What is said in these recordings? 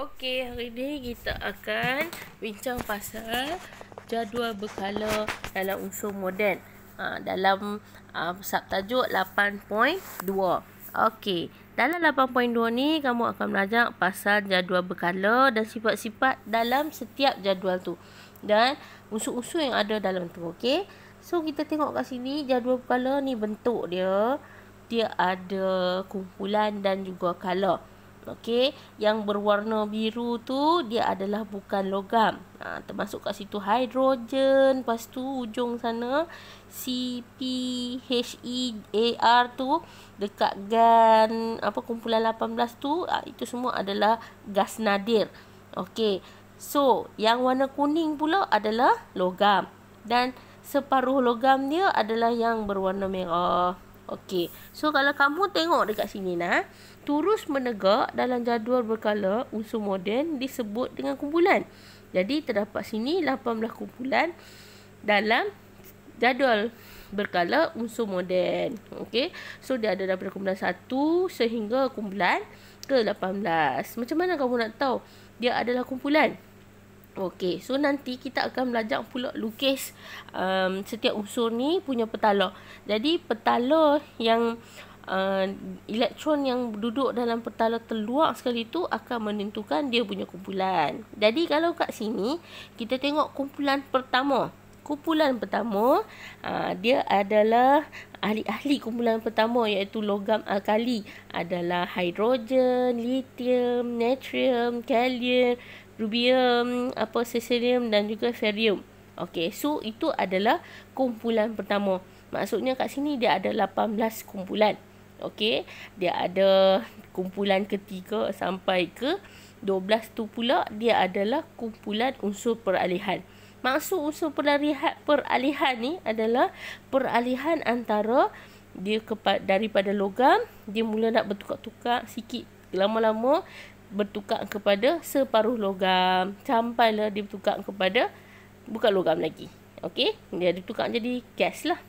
Okey, hari ni kita akan bincang pasal jadual berkala dalam unsur moden. Ha, dalam uh, subtajuk 8.2. Okey, dalam 8.2 ni kamu akan belajar pasal jadual berkala dan sifat-sifat dalam setiap jadual tu. Dan unsur-unsur yang ada dalam tu, okey. So, kita tengok kat sini jadual berkala ni bentuk dia. Dia ada kumpulan dan juga color. Okey, yang berwarna biru tu dia adalah bukan logam. Ha, termasuk kat situ hidrogen, lepas tu ujung sana C P H E A R tu dekat gan apa kumpulan 18 tu ha, itu semua adalah gas nadir. Okey. So, yang warna kuning pula adalah logam dan separuh logam dia adalah yang berwarna merah. Okey. So kalau kamu tengok dekat sini nah, terus menegak dalam jadual berkala unsur moden disebut dengan kumpulan. Jadi terdapat sini 18 kumpulan dalam jadual berkala unsur moden. Okey. So dia ada daripada kumpulan 1 sehingga kumpulan ke-18. Macam mana kamu nak tahu dia adalah kumpulan? Okey, so nanti kita akan belajar pula lukis um, setiap unsur ni punya petala. Jadi petala yang uh, elektron yang duduk dalam petala terluar sekali tu akan menentukan dia punya kumpulan. Jadi kalau kat sini kita tengok kumpulan pertama. Kumpulan pertama uh, dia adalah ahli-ahli kumpulan pertama iaitu logam alkali adalah hidrogen, lithium, natrium, kalium, rubium, apa cesium dan juga ferium. Okey, so itu adalah kumpulan pertama. Maksudnya kat sini dia ada 18 kumpulan. Okey, dia ada kumpulan ketiga sampai ke 12 tu pula dia adalah kumpulan unsur peralihan. Maksud unsur peralihan, peralihan ni adalah peralihan antara dia daripada logam dia mula nak bertukar-tukar sikit lama-lama bertukar kepada separuh logam. sampailah lah dia bertukar kepada bukan logam lagi. Okey, dia ditukar jadi gas lah.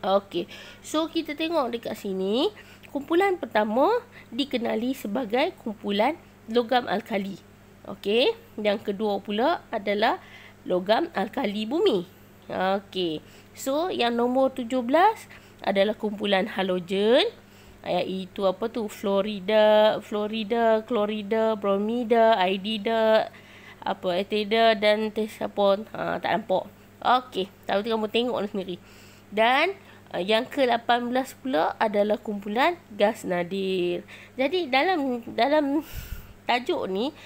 Okey. So kita tengok dekat sini, kumpulan pertama dikenali sebagai kumpulan logam alkali. Okey, yang kedua pula adalah logam alkali bumi. Okey. So yang nombor 17 adalah kumpulan halogen itu apa tu Florida, Florida, Florida, Bromida, Idida, apa Etida dan Tesapon. Ha, tak nampak. Okey, tapi kamu tengok lah sendiri. Dan eh, yang ke-18 pula adalah kumpulan gas nadir. Jadi dalam dalam tajuk ni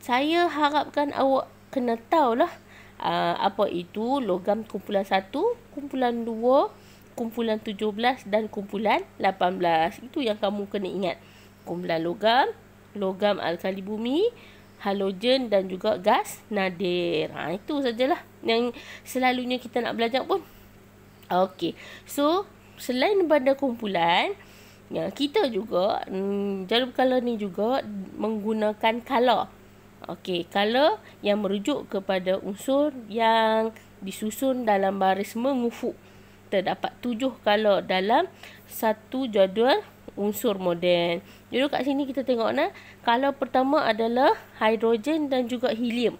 saya harapkan awak kena tahulah uh, apa itu logam kumpulan 1, kumpulan 2, kumpulan 17 dan kumpulan 18. Itu yang kamu kena ingat. Kumpulan logam, logam alkali bumi, halogen dan juga gas nadir. Ha, itu sajalah yang selalunya kita nak belajar pun. Okey. So, selain pada kumpulan, ya, kita juga, hmm, jalur color ni juga menggunakan color. Okey, color yang merujuk kepada unsur yang disusun dalam baris mengufuk dapat tujuh kalor dalam satu jadual unsur moden. Jadi kat sini kita tengok nah, kalor pertama adalah hidrogen dan juga helium.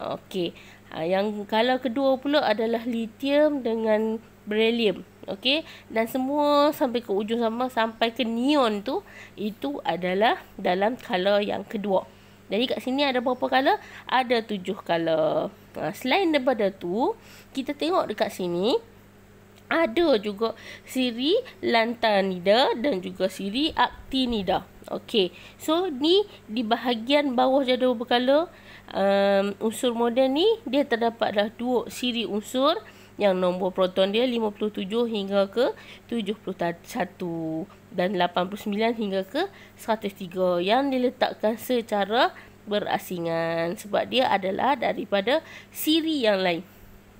Okey. Ha, yang kalor kedua pula adalah lithium dengan beryllium. Okey. Dan semua sampai ke ujung sama sampai ke neon tu itu adalah dalam kalor yang kedua. Jadi kat sini ada berapa kalor? Ada tujuh kalor. Ha, ah, selain daripada tu, kita tengok dekat sini ada juga siri lantanida dan juga siri aktinida. Okey. So ni di bahagian bawah jadual berkala um, unsur moden ni dia terdapat dah dua siri unsur yang nombor proton dia 57 hingga ke 71 dan 89 hingga ke 103 yang diletakkan secara berasingan sebab dia adalah daripada siri yang lain.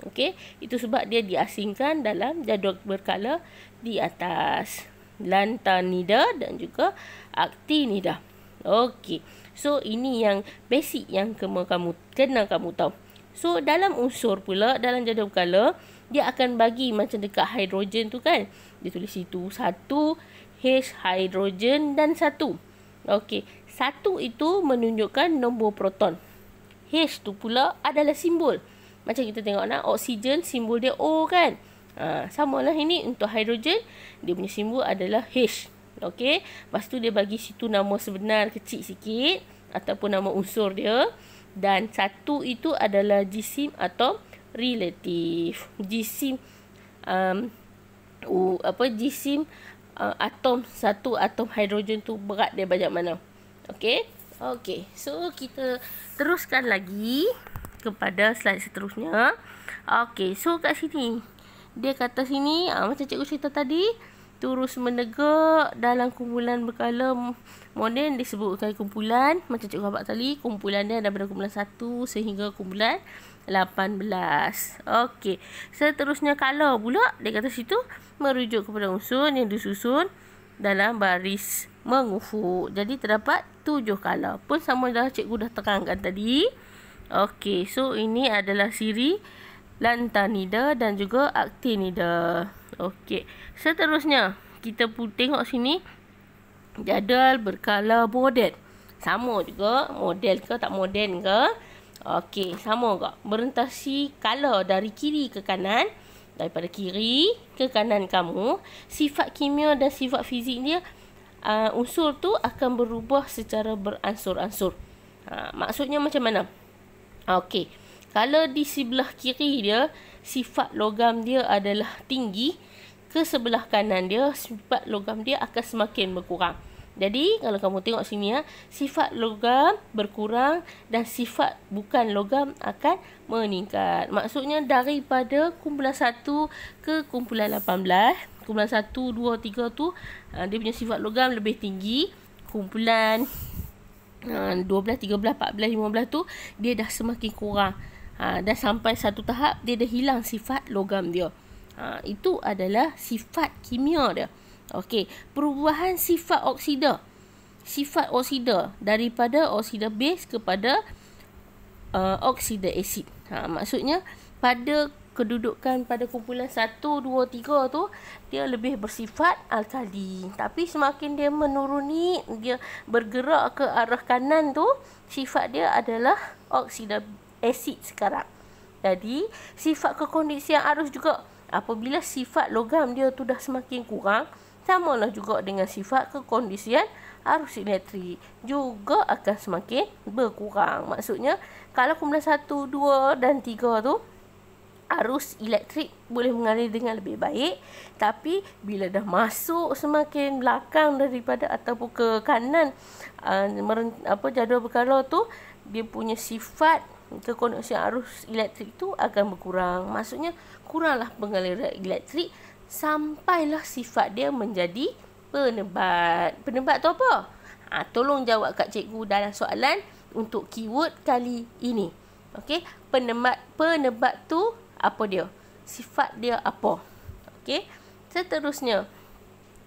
Okey, itu sebab dia diasingkan dalam jadual berkala di atas lantanida dan juga aktinida. Okey. So ini yang basic yang kena kamu kena kamu tahu. So dalam unsur pula dalam jadual berkala dia akan bagi macam dekat hidrogen tu kan. Dia tulis situ satu H hidrogen dan satu. Okey. Satu itu menunjukkan nombor proton. H tu pula adalah Simbol. Macam kita tengok nak oksigen simbol dia O kan. Ha, sama lah ini untuk hidrogen. Dia punya simbol adalah H. Okey. Lepas tu dia bagi situ nama sebenar kecil sikit. Ataupun nama unsur dia. Dan satu itu adalah jisim atau relatif. Jisim. Um, u, apa jisim uh, atom satu atom hidrogen tu berat dia banyak mana. Okey. Okey. So kita teruskan lagi kepada slide seterusnya. Okey, so kat sini. Dia kata sini, ha, macam cikgu cerita tadi, terus menegak dalam kumpulan berkala moden disebutkan kumpulan. Macam cikgu abang tadi, kumpulan dia daripada kumpulan 1 sehingga kumpulan 18. Okey, seterusnya kalau pula, dia kata situ, merujuk kepada unsur yang disusun dalam baris mengufuk. Jadi terdapat tujuh kalau pun sama dah cikgu dah terangkan tadi. Okey, so ini adalah siri lantanida dan juga aktinida. Okey, seterusnya kita pun tengok sini jadual berkala bodet. Sama juga model ke tak moden ke. Okey, sama juga. Berentasi kala dari kiri ke kanan. Daripada kiri ke kanan kamu. Sifat kimia dan sifat fizik dia, uh, unsur tu akan berubah secara beransur-ansur. Ha, maksudnya macam mana? Macam mana? Ah, okey. Kalau di sebelah kiri dia, sifat logam dia adalah tinggi. Ke sebelah kanan dia, sifat logam dia akan semakin berkurang. Jadi, kalau kamu tengok sini, ya, sifat logam berkurang dan sifat bukan logam akan meningkat. Maksudnya, daripada kumpulan 1 ke kumpulan 18, kumpulan 1, 2, 3 tu, ah, dia punya sifat logam lebih tinggi. Kumpulan uh, 12, 13, 14, 15 tu dia dah semakin kurang uh, dan sampai satu tahap dia dah hilang sifat logam dia uh, itu adalah sifat kimia dia Okey, perubahan sifat oksida. Sifat oksida daripada oksida base kepada uh, oksida asid. Ha maksudnya pada kedudukan pada kumpulan 1, 2, 3 tu dia lebih bersifat alkali. Tapi semakin dia menuruni, dia bergerak ke arah kanan tu, sifat dia adalah oksida asid sekarang. Jadi, sifat kekondisian arus juga apabila sifat logam dia tu dah semakin kurang, lah juga dengan sifat kekondisian arus elektrik juga akan semakin berkurang. Maksudnya, kalau kumpulan 1, 2 dan 3 tu arus elektrik boleh mengalir dengan lebih baik tapi bila dah masuk semakin belakang daripada ataupun ke kanan uh, meren, apa jadual berkala tu dia punya sifat Kekoneksi arus elektrik tu akan berkurang Maksudnya kuranglah pengaliran elektrik Sampailah sifat dia menjadi penebat Penebat tu apa? Ha, tolong jawab kat cikgu dalam soalan Untuk keyword kali ini Okey, penebat, penebat tu apa dia sifat dia apa okey seterusnya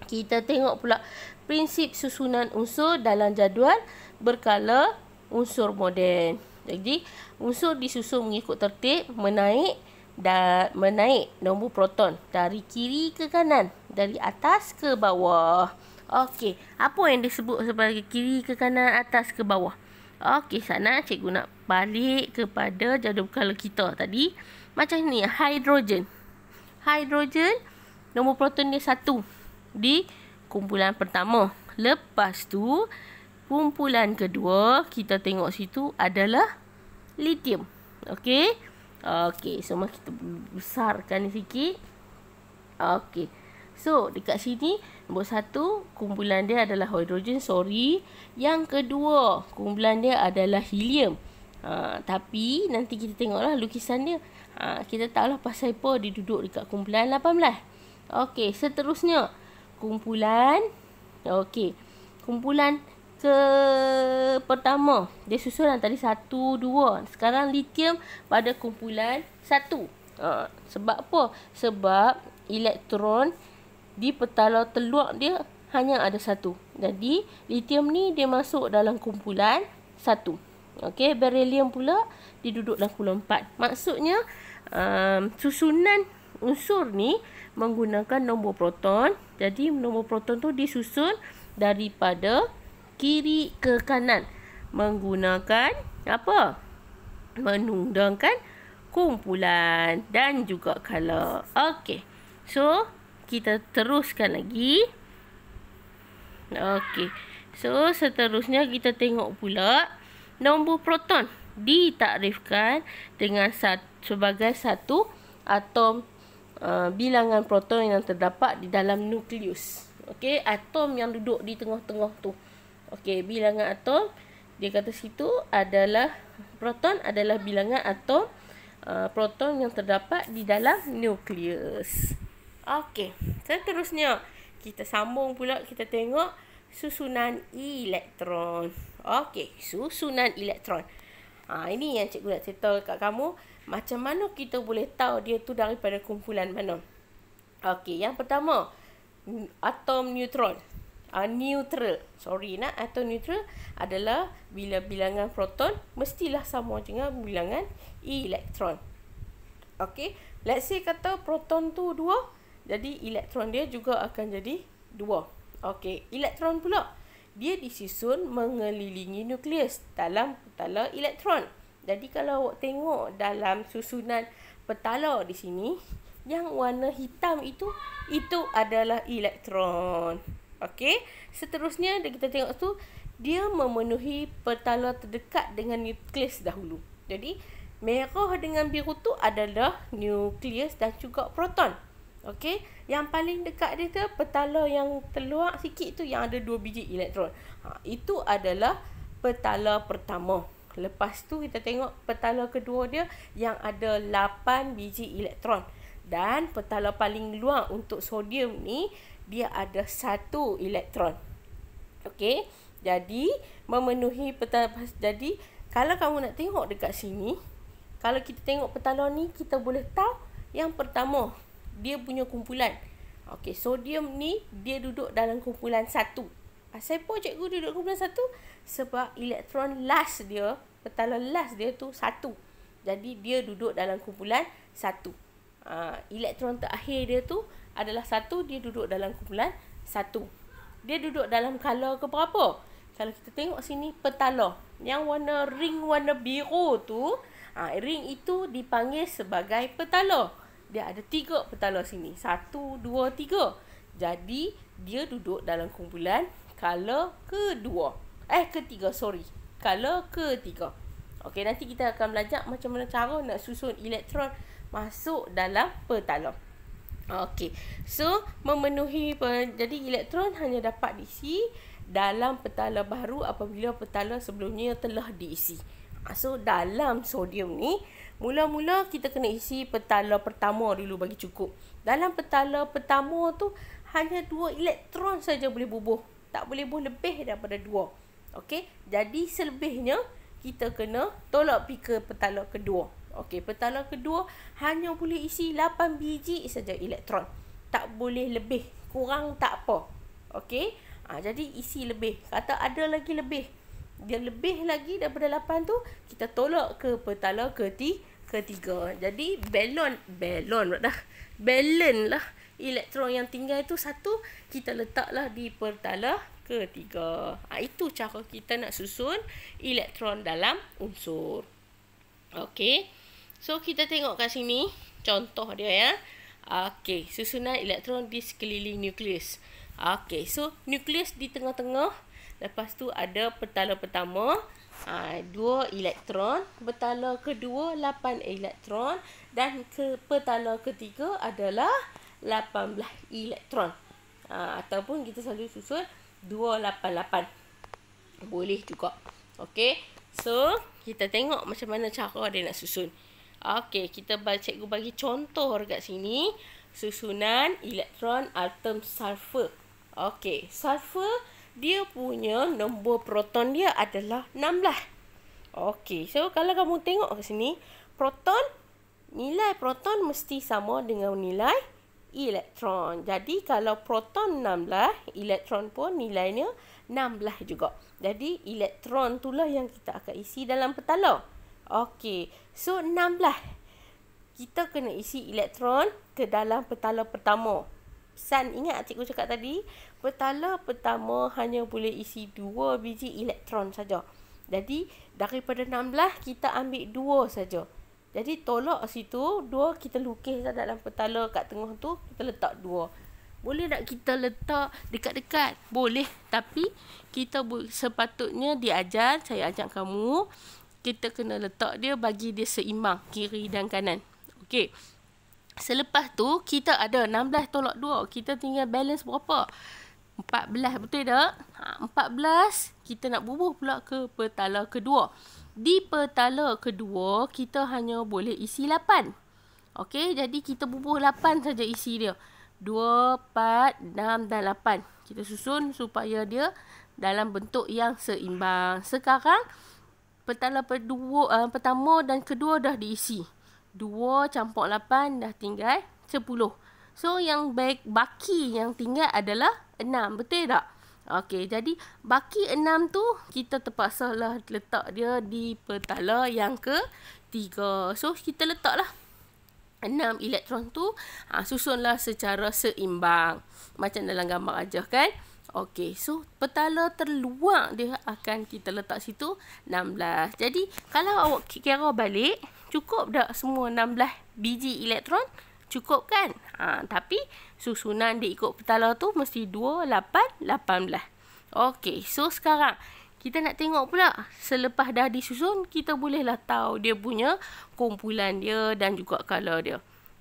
kita tengok pula prinsip susunan unsur dalam jadual berkala unsur moden jadi unsur disusun mengikut tertib menaik dan menaik nombor proton dari kiri ke kanan dari atas ke bawah okey apa yang disebut sebagai kiri ke kanan atas ke bawah okey sana cikgu nak balik kepada jadual berkala kita tadi macam ni hidrogen hidrogen nombor proton dia satu di kumpulan pertama lepas tu kumpulan kedua kita tengok situ adalah lithium okey okey semua so, kita besarkan sikit okey So dekat sini nombor satu kumpulan dia adalah hidrogen sorry Yang kedua kumpulan dia adalah helium uh, Tapi nanti kita tengoklah lukisan dia Ha, kita tahulah pasal apa dia duduk dekat kumpulan 18. Okey, seterusnya. Kumpulan. Okey. Kumpulan ke pertama. Dia susulan tadi 1, 2. Sekarang lithium pada kumpulan 1. Ha, sebab apa? Sebab elektron di petala teluak dia hanya ada satu. Jadi, lithium ni dia masuk dalam kumpulan satu. Okey, beryllium pula didudukkan kulon 4. Maksudnya um, susunan unsur ni menggunakan nombor proton. Jadi nombor proton tu disusun daripada kiri ke kanan menggunakan apa? Menundangkan kumpulan dan juga kalau Okey. So, kita teruskan lagi. Okey. So, seterusnya kita tengok pula nombor proton ditakrifkan dengan satu, sebagai satu atom uh, bilangan proton yang terdapat di dalam nukleus. Okey, atom yang duduk di tengah-tengah tu. Okey, bilangan atom dia kata situ adalah proton adalah bilangan atom uh, proton yang terdapat di dalam nukleus. Okey, seterusnya kita sambung pula kita tengok susunan elektron. Okey, susunan elektron. Ha, ini yang cikgu nak cerita kat kamu. Macam mana kita boleh tahu dia tu daripada kumpulan mana? Okey, yang pertama. Atom neutron. Uh, neutral. Sorry nak. Atom neutral adalah bila bilangan proton mestilah sama dengan bilangan elektron. Okey, let's say kata proton tu dua. Jadi elektron dia juga akan jadi dua. Okey, elektron pula dia disusun mengelilingi nukleus dalam petala elektron. Jadi kalau awak tengok dalam susunan petala di sini, yang warna hitam itu, itu adalah elektron. Okey, seterusnya kita tengok tu, dia memenuhi petala terdekat dengan nukleus dahulu. Jadi, merah dengan biru tu adalah nukleus dan juga proton. Okey, yang paling dekat dia tu petala yang terluak sikit tu yang ada dua biji elektron. Ha, itu adalah petala pertama. Lepas tu kita tengok petala kedua dia yang ada lapan biji elektron. Dan petala paling luar untuk sodium ni dia ada satu elektron. Okey, jadi memenuhi petala jadi kalau kamu nak tengok dekat sini, kalau kita tengok petala ni kita boleh tahu yang pertama dia punya kumpulan. Okey, sodium ni dia duduk dalam kumpulan satu. Pasal apa cikgu duduk kumpulan satu? Sebab elektron last dia, petala last dia tu satu. Jadi dia duduk dalam kumpulan satu. Uh, elektron terakhir dia tu adalah satu, dia duduk dalam kumpulan satu. Dia duduk dalam color ke berapa? Kalau kita tengok sini petala yang warna ring warna biru tu, uh, ring itu dipanggil sebagai petala. Petala dia ada tiga petala sini. Satu, dua, tiga. Jadi, dia duduk dalam kumpulan color kedua. Eh, ketiga, sorry. Color ketiga. Okey, nanti kita akan belajar macam mana cara nak susun elektron masuk dalam petala. Okey. So, memenuhi jadi elektron hanya dapat diisi dalam petala baru apabila petala sebelumnya telah diisi. Ah, so, dalam sodium ni, Mula-mula kita kena isi petala pertama dulu bagi cukup. Dalam petala pertama tu hanya dua elektron saja boleh bubuh. Tak boleh bubuh lebih daripada dua, Okey. Jadi selebihnya kita kena tolak pi ke petala kedua. Okey, petala kedua hanya boleh isi 8 biji saja elektron. Tak boleh lebih, kurang tak apa. Okey. Ha, jadi isi lebih. Kata ada lagi lebih. Dia lebih lagi daripada 8 tu kita tolak ke petala ketiga. ketiga. Jadi balon balon dah. Balon lah elektron yang tinggal tu satu kita letaklah di petala ketiga. Ha, itu cara kita nak susun elektron dalam unsur. Okey. So kita tengok kat sini contoh dia ya. Okey, susunan elektron di sekeliling nukleus. Okey, so nukleus di tengah-tengah Lepas tu ada petala pertama ha, dua elektron, petala kedua lapan elektron dan ke petala ketiga adalah lapan 18 elektron. Ha, ataupun kita selalu susun dua lapan lapan Boleh juga. okay? So, kita tengok macam mana cara dia nak susun. Okey, kita baca cikgu bagi contoh dekat sini susunan elektron atom sulfur. Okey, sulfur dia punya nombor proton dia adalah 16. Okey, so kalau kamu tengok ke sini, proton, nilai proton mesti sama dengan nilai elektron. Jadi kalau proton 16, elektron pun nilainya 16 juga. Jadi elektron itulah yang kita akan isi dalam petala. Okey, so 16. Kita kena isi elektron ke dalam petala pertama. San ingat cikgu cakap tadi, petala pertama hanya boleh isi 2 biji elektron saja. Jadi daripada 16 kita ambil 2 saja. Jadi tolak situ 2 kita lukis lah dalam petala kat tengah tu kita letak 2. Boleh tak kita letak dekat-dekat? Boleh. Tapi kita sepatutnya diajar, saya ajak kamu, kita kena letak dia bagi dia seimbang kiri dan kanan. Okey. Selepas tu, kita ada 16 tolak 2. Kita tinggal balance berapa? empat belas betul tak? Ha, belas kita nak bubuh pula ke petala kedua. Di petala kedua kita hanya boleh isi lapan Okey, jadi kita bubuh lapan saja isi dia. dua empat enam dan lapan Kita susun supaya dia dalam bentuk yang seimbang. Sekarang petala kedua uh, pertama dan kedua dah diisi. dua campur lapan dah tinggal sepuluh So yang baik baki yang tinggal adalah 6 betul tak Okey, jadi baki enam tu kita terpaksa lah letak dia di petala yang ke tiga. So kita letaklah enam elektron tu ha, susunlah secara seimbang. Macam dalam gambar aja kan. Okey, so petala terluang dia akan kita letak situ enam 16. Jadi kalau awak kira balik, cukup dah semua enam 16 biji elektron? cukup kan? Ha, tapi susunan dia ikut petala tu mesti 2818. Okey, so sekarang kita nak tengok pula selepas dah disusun kita bolehlah tahu dia punya kumpulan dia dan juga color dia.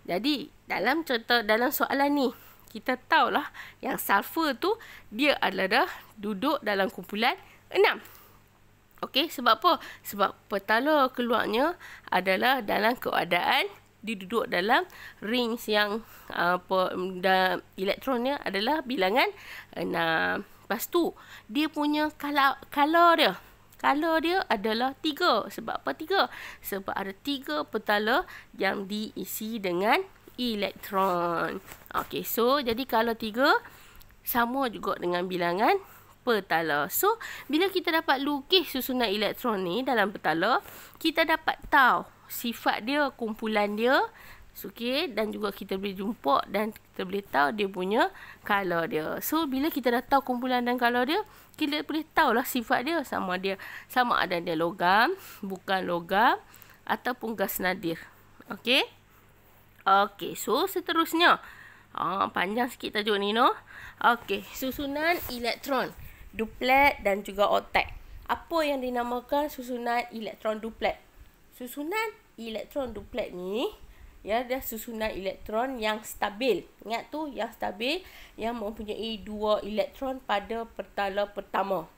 Jadi dalam cerita dalam soalan ni kita tahulah yang sulfur tu dia adalah dah duduk dalam kumpulan 6. Okey, sebab apa? Sebab petala keluarnya adalah dalam keadaan dia duduk dalam ring yang apa uh, dan elektronnya adalah bilangan 6. Uh, lepas tu dia punya kalau color dia. Color dia adalah 3. Sebab apa 3? Sebab ada 3 petala yang diisi dengan elektron. Okey, so jadi kalau 3 sama juga dengan bilangan petala. So, bila kita dapat lukis susunan elektron ni dalam petala, kita dapat tahu sifat dia, kumpulan dia, okay, dan juga kita boleh jumpa dan kita boleh tahu dia punya color dia. So, bila kita dah tahu kumpulan dan color dia, kita boleh tahu lah sifat dia sama dia sama ada dia logam, bukan logam ataupun gas nadir. Okey? Okey, so seterusnya. Ah, panjang sikit tajuk ni noh. Okey, susunan elektron duplet dan juga oktet. Apa yang dinamakan susunan elektron duplet? Susunan elektron duplet ni ya dia susunan elektron yang stabil. Ingat tu yang stabil yang mempunyai dua elektron pada pertala pertama.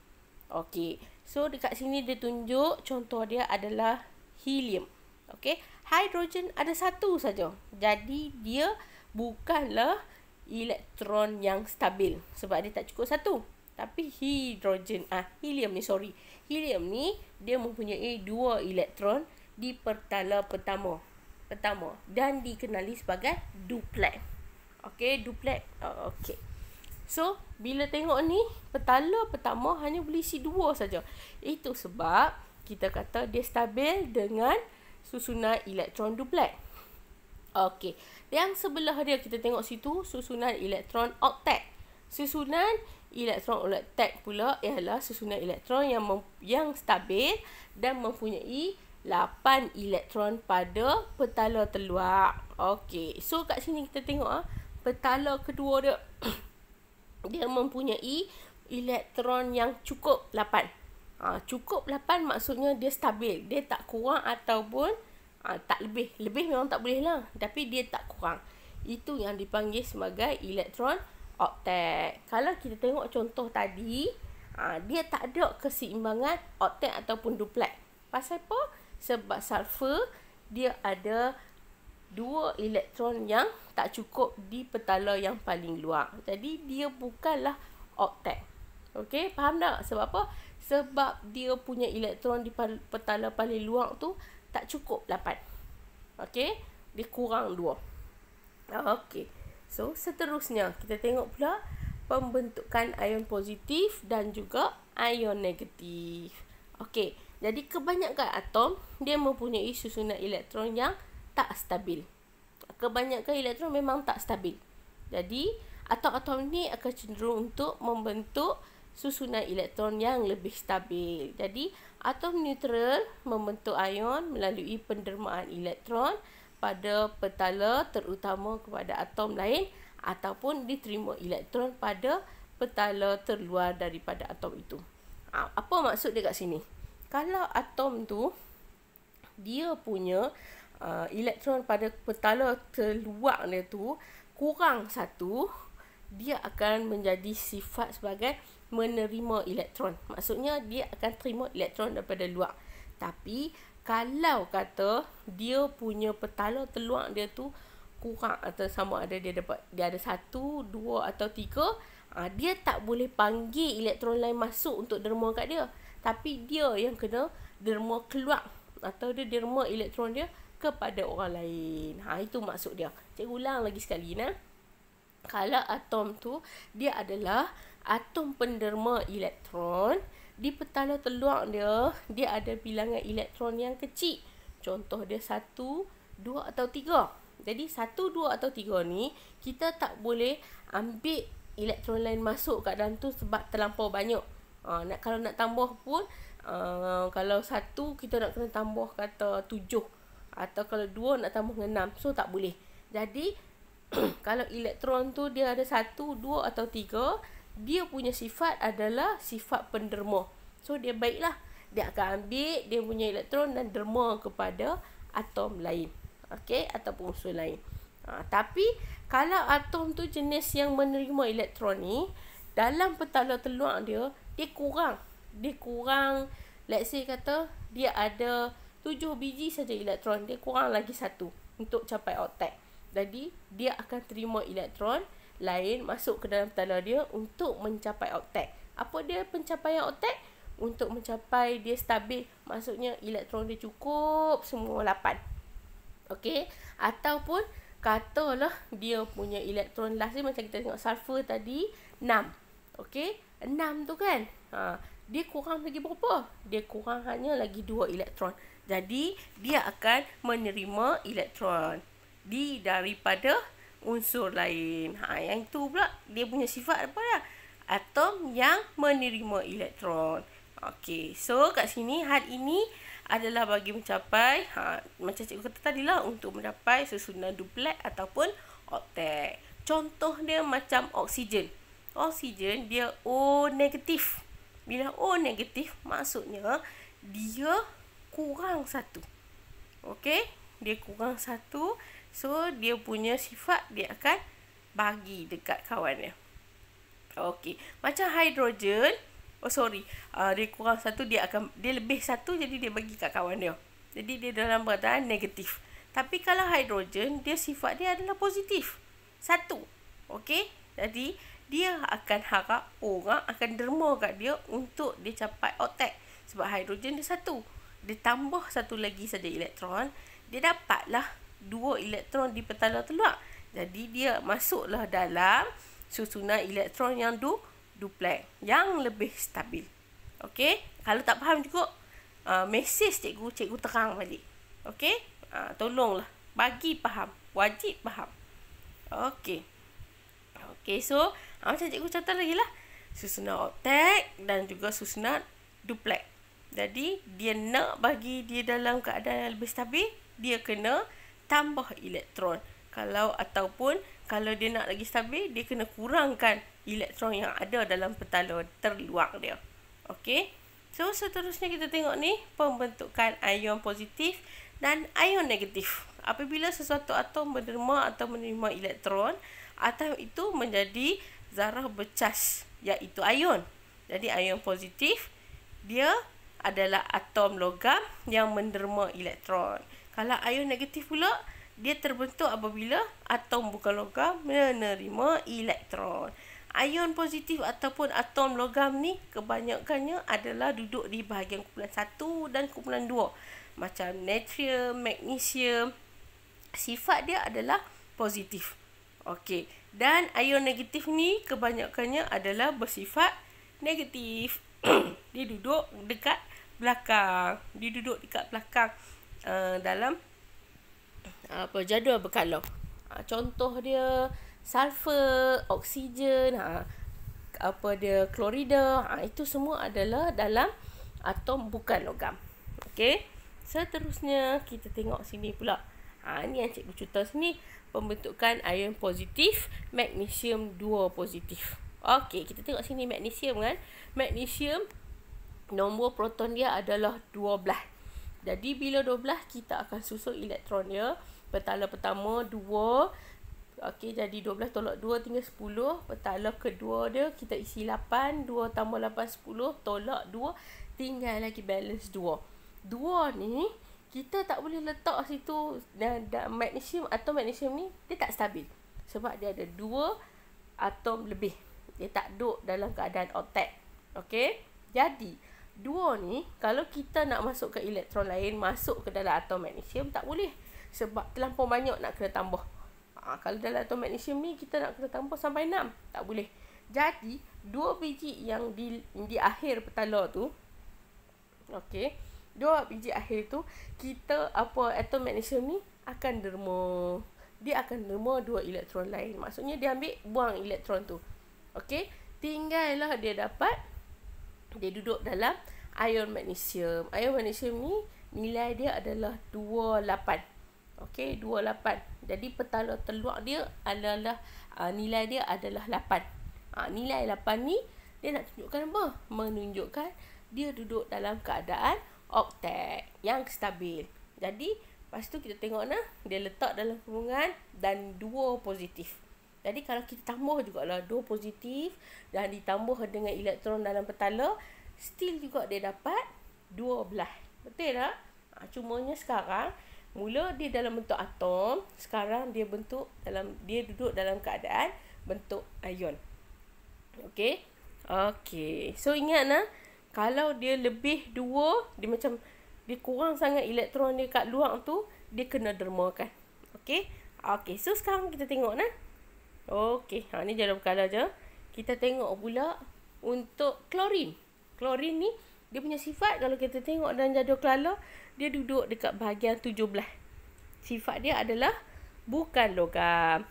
Okey. So dekat sini dia tunjuk contoh dia adalah helium. Okey. Hidrogen ada satu saja. Jadi dia bukanlah elektron yang stabil sebab dia tak cukup satu tapi hidrogen ah helium ni sorry helium ni dia mempunyai dua elektron di pertala pertama pertama dan dikenali sebagai duplet okey duplet uh, oh, okey so bila tengok ni pertala pertama hanya berisi dua saja itu sebab kita kata dia stabil dengan susunan elektron duplet okey yang sebelah dia kita tengok situ susunan elektron oktet susunan elektron oleh tag pula ialah susunan elektron yang yang stabil dan mempunyai 8 elektron pada petala terluar. Okey. So kat sini kita tengok ah petala kedua dia dia mempunyai elektron yang cukup 8. Ha, ah, cukup 8 maksudnya dia stabil. Dia tak kurang ataupun ha, tak lebih. Lebih memang tak boleh lah. Tapi dia tak kurang. Itu yang dipanggil sebagai elektron oktet. Kalau kita tengok contoh tadi, ha, dia tak ada keseimbangan oktet ataupun duplet. Pasal apa? Sebab sulfur dia ada dua elektron yang tak cukup di petala yang paling luar. Jadi dia bukanlah oktet. Okey, faham tak sebab apa? Sebab dia punya elektron di petala paling luar tu tak cukup 8. Okey, dia kurang 2. Ha, Okey. So, seterusnya kita tengok pula pembentukan ion positif dan juga ion negatif. Okey, jadi kebanyakan atom dia mempunyai susunan elektron yang tak stabil. Kebanyakan elektron memang tak stabil. Jadi, atom-atom ni akan cenderung untuk membentuk susunan elektron yang lebih stabil. Jadi, atom neutral membentuk ion melalui pendermaan elektron pada petala terutama kepada atom lain ataupun diterima elektron pada petala terluar daripada atom itu. Ha, apa maksud dia kat sini? Kalau atom tu dia punya uh, elektron pada petala terluar dia tu kurang satu, dia akan menjadi sifat sebagai menerima elektron. Maksudnya dia akan terima elektron daripada luar. Tapi kalau kata dia punya petala teluak dia tu kurang atau sama ada dia dapat dia ada satu, dua atau tiga ha, dia tak boleh panggil elektron lain masuk untuk derma kat dia tapi dia yang kena derma keluar atau dia derma elektron dia kepada orang lain ha, itu maksud dia cikgu ulang lagi sekali nah. kalau atom tu dia adalah atom penderma elektron di petala teluak dia, dia ada bilangan elektron yang kecil. Contoh dia satu, dua atau tiga. Jadi satu, dua atau tiga ni kita tak boleh ambil elektron lain masuk kat dalam tu sebab terlampau banyak. Ha, nak kalau nak tambah pun uh, kalau satu kita nak kena tambah kata tujuh atau kalau dua nak tambah dengan 6. So tak boleh. Jadi kalau elektron tu dia ada satu, dua atau tiga dia punya sifat adalah sifat penderma. So dia baiklah. Dia akan ambil dia punya elektron dan derma kepada atom lain. Okey, ataupun unsur lain. Ha, tapi kalau atom tu jenis yang menerima elektron ni, dalam petala teluak dia, dia kurang. Dia kurang, let's say kata dia ada 7 biji saja elektron, dia kurang lagi satu untuk capai oktet. Jadi dia akan terima elektron lain masuk ke dalam tanah dia untuk mencapai octet. Apa dia pencapaian octet? Untuk mencapai dia stabil, maksudnya elektron dia cukup semua 8. Okey? Ataupun katalah dia punya elektron last dia macam kita tengok sulfur tadi 6. Okey? 6 tu kan? Ha, dia kurang lagi berapa? Dia kurang hanya lagi 2 elektron. Jadi dia akan menerima elektron di daripada unsur lain. Ha, yang itu pula dia punya sifat apa ya? Atom yang menerima elektron. Okey, so kat sini hari ini adalah bagi mencapai ha, macam cikgu kata tadi lah untuk mencapai susunan duplet ataupun oktet. Contoh dia macam oksigen. Oksigen dia O negatif. Bila O negatif maksudnya dia kurang satu. Okey, dia kurang satu So dia punya sifat dia akan bagi dekat kawan dia. Okey. Macam hidrogen, oh sorry, uh, dia kurang satu dia akan dia lebih satu jadi dia bagi kat kawan dia. Jadi dia dalam keadaan negatif. Tapi kalau hidrogen, dia sifat dia adalah positif. Satu. Okey. Jadi dia akan harap orang akan derma kat dia untuk dia capai otak. Sebab hidrogen dia satu. Dia tambah satu lagi saja elektron. Dia dapatlah dua elektron di petala tu lah, Jadi dia masuklah dalam susunan elektron yang du duplex yang lebih stabil. Okey, kalau tak faham cukup uh, mesej cikgu cikgu terang balik. Okey, uh, tolonglah bagi faham, wajib faham. Okey. Okey, so uh, macam cikgu contoh lagi lah. Susunan oktet dan juga susunan duplek, Jadi, dia nak bagi dia dalam keadaan yang lebih stabil, dia kena tambah elektron kalau ataupun kalau dia nak lagi stabil dia kena kurangkan elektron yang ada dalam petala terluar dia okey so seterusnya kita tengok ni pembentukan ion positif dan ion negatif apabila sesuatu atom menerima atau menerima elektron atom itu menjadi zarah bercas iaitu ion jadi ion positif dia adalah atom logam yang menerima elektron kalau ion negatif pula, dia terbentuk apabila atom bukan logam menerima elektron. Ion positif ataupun atom logam ni kebanyakannya adalah duduk di bahagian kumpulan 1 dan kumpulan 2. Macam natrium, magnesium. Sifat dia adalah positif. Okey. Dan ion negatif ni kebanyakannya adalah bersifat negatif. dia duduk dekat belakang. Dia duduk dekat belakang uh, dalam uh, apa jadual berkala. Uh, contoh dia sulfur, oksigen, ha, apa dia klorida, ha, itu semua adalah dalam atom bukan logam. Okey. Seterusnya kita tengok sini pula. Ha, ini yang cikgu cerita sini pembentukan ion positif, magnesium 2 positif. Okey, kita tengok sini magnesium kan. Magnesium nombor proton dia adalah jadi bila 12 kita akan susun elektron dia. Petala pertama 2. Okey jadi 12 tolak 2 tinggal 10. Petala kedua dia kita isi 8. 2 tambah 8 10 tolak 2 tinggal lagi balance 2. 2 ni kita tak boleh letak situ dan, dan magnesium atau magnesium ni dia tak stabil. Sebab dia ada 2 atom lebih. Dia tak duduk dalam keadaan otak. Okey? Jadi, Dua ni kalau kita nak masuk ke elektron lain masuk ke dalam atom magnesium tak boleh sebab terlampau banyak nak kena tambah. Ha, kalau dalam atom magnesium ni kita nak kena tambah sampai 6 tak boleh. Jadi dua biji yang di di akhir petala tu okey dua biji akhir tu kita apa atom magnesium ni akan derma dia akan derma dua elektron lain. Maksudnya dia ambil buang elektron tu. Okey, tinggallah dia dapat dia duduk dalam ion magnesium. Ion magnesium ni nilai dia adalah 28. Okey, 28. Jadi petala teluak dia adalah uh, nilai dia adalah 8. Ah uh, nilai 8 ni dia nak tunjukkan apa? Menunjukkan dia duduk dalam keadaan oktet yang stabil. Jadi lepas tu kita tengok nah dia letak dalam kurungan dan dua positif. Jadi kalau kita tambah juga lah dua positif dan ditambah dengan elektron dalam petala, still juga dia dapat dua belah. Betul tak? Ha, cumanya sekarang, mula dia dalam bentuk atom, sekarang dia bentuk dalam dia duduk dalam keadaan bentuk ion. Okey? Okey. So ingat nah, kalau dia lebih dua, dia macam dia kurang sangat elektron dia kat luang tu, dia kena dermakan. Okey? Okey, so sekarang kita tengok nah. Okey, ha ni jalan berkala je. Kita tengok pula untuk klorin. Klorin ni dia punya sifat kalau kita tengok dalam jadual kelala, dia duduk dekat bahagian 17. Sifat dia adalah bukan logam.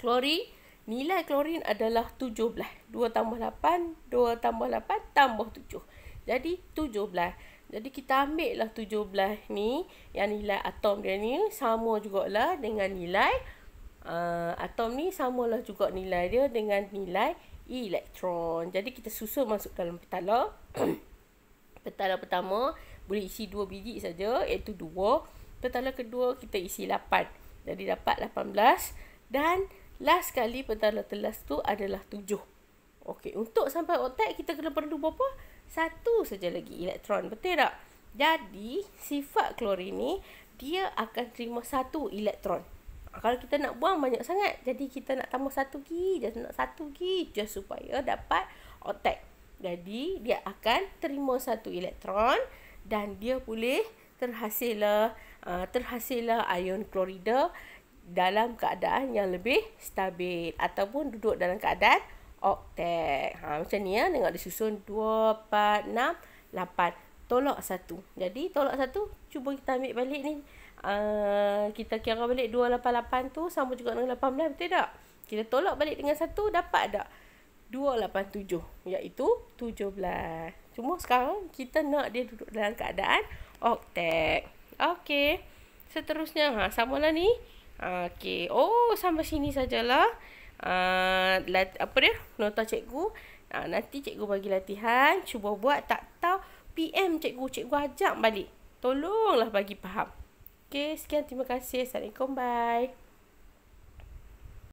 Klorin, nilai klorin adalah 17. 2 tambah 8, 2 tambah 8, tambah 7. Jadi 17. Jadi kita ambil lah 17 ni, yang nilai atom dia ni, sama jugalah dengan nilai Ah, atom ni samalah juga nilai dia dengan nilai elektron. Jadi kita susun masuk dalam petala. petala pertama boleh isi dua biji saja iaitu dua. Petala kedua kita isi lapan, Jadi dapat belas. dan last kali petala terlast tu adalah tujuh. Okey, untuk sampai oktet kita kena perlu berapa? Satu saja lagi elektron, betul tak? Jadi sifat klorin ni dia akan terima satu elektron kalau kita nak buang banyak sangat jadi kita nak tambah satu lagi just nak satu lagi just supaya dapat otak jadi dia akan terima satu elektron dan dia boleh terhasilah uh, terhasillah ion klorida dalam keadaan yang lebih stabil ataupun duduk dalam keadaan oktet. Ha, macam ni ya, tengok dia susun 2, 4, 6, 8. Tolak satu. Jadi tolak satu, cuba kita ambil balik ni uh, kita kira balik 288 tu sama juga dengan 18 betul tak? Kita tolak balik dengan 1 dapat tak? 287 iaitu 17. Cuma sekarang kita nak dia duduk dalam keadaan oktet. Okey. Seterusnya ha samalah ni. Okey. Oh sampai sini sajalah. Uh, apa dia? Nota cikgu. Uh, nanti cikgu bagi latihan, cuba buat tak tahu PM cikgu, cikgu ajak balik. Tolonglah bagi faham. Okay, sekian terima kasih. Assalamualaikum. Bye.